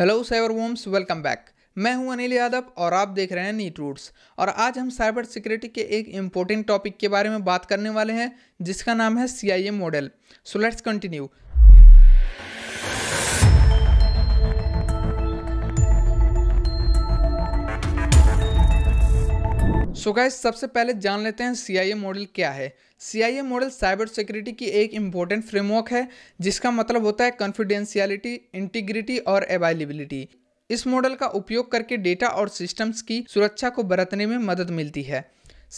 hello cyber worms welcome back मैं हूं अनिल यादव और आप देख रहे हैं नीट रूट्स और आज हम साइबर सिक्योरिटी के एक इम्पोर्टेंट टॉपिक के बारे में बात करने वाले हैं जिसका नाम है C I A model so let's continue so guys सबसे पहले जान लेते हैं सी आई ए मॉडल क्या है C I A model cyber security की एक इम्पोर्टेंट फ्रेमवर्क है जिसका मतलब होता है कॉन्फिडेंशियलिटी इंटीग्रिटी और अवेलेबिलिटी इस मॉडल का उपयोग करके डेटा और सिस्टम्स की सुरक्षा को बरतने में मदद मिलती है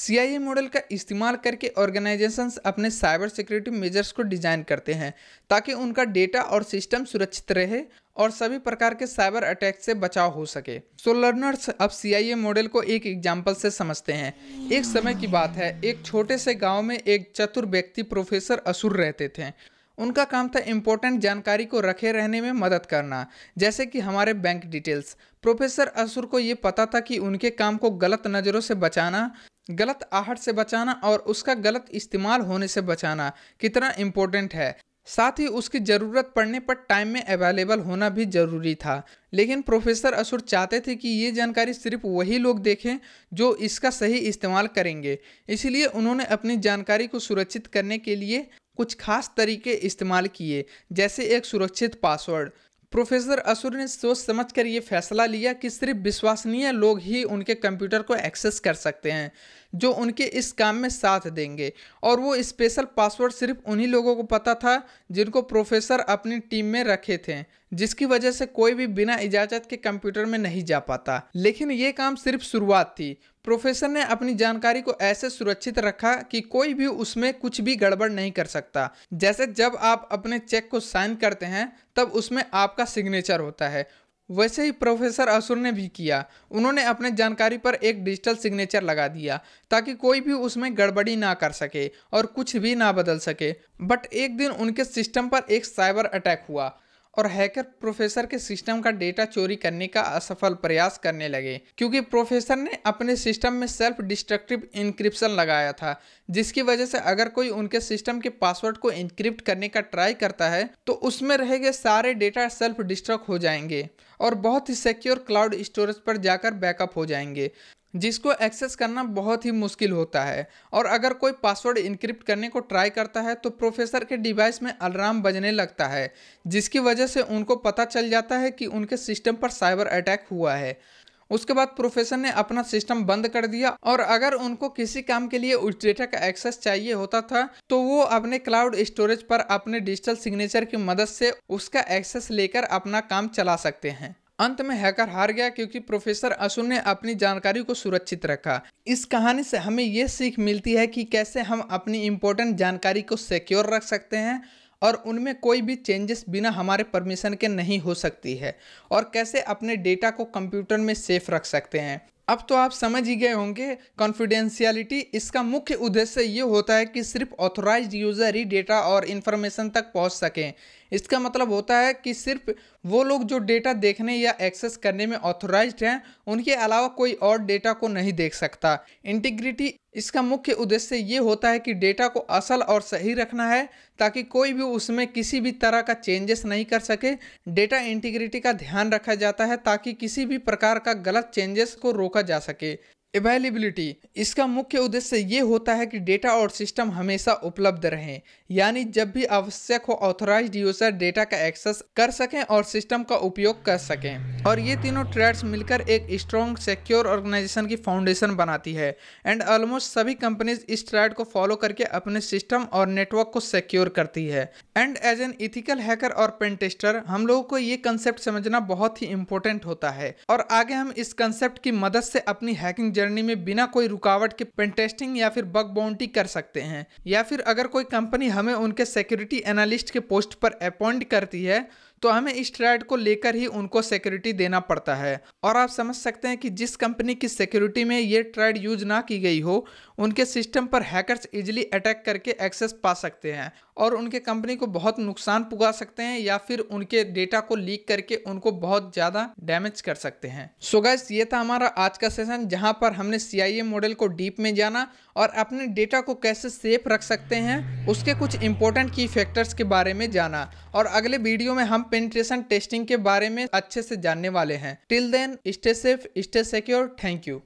सी आई ए मॉडल का इस्तेमाल करके ऑर्गेनाइजेशंस अपने साइबर सिक्योरिटी मेजर्स को डिज़ाइन करते हैं ताकि उनका डेटा और सिस्टम सुरक्षित रहे और सभी प्रकार के साइबर अटैक से बचाव हो सके सो so, लर्नर्स अब सीआईए मॉडल को एक एग्जाम्पल से समझते हैं एक समय की बात है एक छोटे से गांव में एक चतुर व्यक्ति प्रोफेसर असुर रहते थे उनका काम था इम्पोर्टेंट जानकारी को रखे रहने में मदद करना जैसे कि हमारे बैंक डिटेल्स प्रोफेसर असुर को ये पता था कि उनके काम को गलत नज़रों से बचाना गलत आहट से बचाना और उसका गलत इस्तेमाल होने से बचाना कितना इम्पोर्टेंट है साथ ही उसकी ज़रूरत पड़ने पर टाइम में अवेलेबल होना भी ज़रूरी था लेकिन प्रोफेसर असुर चाहते थे कि ये जानकारी सिर्फ वही लोग देखें जो इसका सही इस्तेमाल करेंगे इसलिए उन्होंने अपनी जानकारी को सुरक्षित करने के लिए कुछ खास तरीके इस्तेमाल किए जैसे एक सुरक्षित पासवर्ड प्रोफेसर असुर ने सोच समझ कर ये फैसला लिया कि सिर्फ विश्वसनीय लोग ही उनके कंप्यूटर को एक्सेस कर सकते हैं जो उनके इस काम में साथ देंगे और वो स्पेशल पासवर्ड सिर्फ उन्हीं लोगों को पता था जिनको प्रोफेसर अपनी टीम में रखे थे जिसकी वजह से कोई भी बिना इजाजत के कंप्यूटर में नहीं जा पाता लेकिन ये काम सिर्फ शुरुआत थी प्रोफेसर ने अपनी जानकारी को ऐसे सुरक्षित रखा कि कोई भी उसमें कुछ भी गड़बड़ नहीं कर सकता जैसे जब आप अपने चेक को साइन करते हैं तब उसमें आपका सिग्नेचर होता है वैसे ही प्रोफेसर असुर ने भी किया उन्होंने अपने जानकारी पर एक डिजिटल सिग्नेचर लगा दिया ताकि कोई भी उसमें गड़बड़ी ना कर सके और कुछ भी ना बदल सके बट एक दिन उनके सिस्टम पर एक साइबर अटैक हुआ और हैकर प्रोफेसर के सिस्टम का डेटा चोरी करने का असफल प्रयास करने लगे क्योंकि प्रोफेसर ने अपने सिस्टम में सेल्फ डिस्ट्रक्टिव इंक्रिप्शन लगाया था जिसकी वजह से अगर कोई उनके सिस्टम के पासवर्ड को इंक्रिप्ट करने का ट्राई करता है तो उसमें रह गए सारे डेटा सेल्फ डिस्ट्रक्ट हो जाएंगे और बहुत ही सिक्योर क्लाउड स्टोरेज पर जाकर बैकअप हो जाएंगे जिसको एक्सेस करना बहुत ही मुश्किल होता है और अगर कोई पासवर्ड इनक्रिप्ट करने को ट्राई करता है तो प्रोफेसर के डिवाइस में अलार्म बजने लगता है जिसकी वजह से उनको पता चल जाता है कि उनके सिस्टम पर साइबर अटैक हुआ है उसके बाद प्रोफेसर ने अपना सिस्टम बंद कर दिया और अगर उनको किसी काम के लिए उस डेटा का एक्सेस चाहिए होता था तो वो अपने क्लाउड स्टोरेज पर अपने डिजिटल सिग्नेचर की मदद से उसका एक्सेस लेकर अपना काम चला सकते हैं अंत में हैकर हार गया क्योंकि प्रोफेसर असुन ने अपनी जानकारी को सुरक्षित रखा इस कहानी से हमें यह सीख मिलती है कि कैसे हम अपनी इंपॉर्टेंट जानकारी को सिक्योर रख सकते हैं और उनमें कोई भी चेंजेस बिना हमारे परमिशन के नहीं हो सकती है और कैसे अपने डेटा को कंप्यूटर में सेफ रख सकते हैं अब तो आप समझ ही गए होंगे कॉन्फिडेंशियलिटी इसका मुख्य उद्देश्य ये होता है कि सिर्फ ऑथोराइज यूज़र ही डेटा और इन्फॉर्मेशन तक पहुंच सकें इसका मतलब होता है कि सिर्फ वो लोग जो डेटा देखने या एक्सेस करने में ऑथोराइज हैं उनके अलावा कोई और डेटा को नहीं देख सकता इंटीग्रिटी इसका मुख्य उद्देश्य ये होता है कि डेटा को असल और सही रखना है ताकि कोई भी उसमें किसी भी तरह का चेंजेस नहीं कर सके डेटा इंटीग्रिटी का ध्यान रखा जाता है ताकि किसी भी प्रकार का गलत चेंजेस को रोका जा सके अवेलेबिलिटी इसका मुख्य उद्देश्य ये होता है कि डेटा और सिस्टम हमेशा उपलब्ध रहें यानी जब भी आवश्यक हो ऑथोराइज यूजर डेटा का एक्सेस कर सकें और सिस्टम का उपयोग कर सकें और ये तीनों ट्रेड्स मिलकर एक स्ट्रॉन्ग सिक्योर ऑर्गेनाइजेशन की फाउंडेशन बनाती है एंड ऑलमोस्ट सभी कंपनीज इस ट्रेड को फॉलो करके अपने सिस्टम और नेटवर्क को सिक्योर करती है and as an ethical hacker और पेंटेस्टर हम लोगों को ये कंसेप्ट समझना बहुत ही इंपॉर्टेंट होता है और आगे हम इस कंसेप्ट की मदद से अपनी हैकिंग जर्नी में बिना कोई रुकावट के पेन टेस्टिंग या फिर बग बाउंटी कर सकते हैं या फिर अगर कोई कंपनी हमें उनके सिक्योरिटी एनालिस्ट के पोस्ट पर अपॉइंट करती है तो हमें इस ट्रेड को लेकर ही उनको सिक्योरिटी देना पड़ता है और आप समझ सकते हैं कि जिस कंपनी की सिक्योरिटी में ये ट्रेड यूज ना की गई हो उनके सिस्टम पर हैकर्स इजिली अटैक करके एक्सेस पा सकते हैं और उनके कंपनी को बहुत नुकसान पुगा सकते हैं या फिर उनके डेटा को लीक करके उनको बहुत ज़्यादा डैमेज कर सकते हैं सो so गैस ये था हमारा आज का सेशन जहाँ पर हमने सी मॉडल को डीप में जाना और अपने डेटा को कैसे सेफ रख सकते हैं उसके कुछ इंपॉर्टेंट की फैक्टर्स के बारे में जाना और अगले वीडियो में हम पेंट्रेशन टेस्टिंग के बारे में अच्छे से जानने वाले हैं till then stay safe stay secure thank you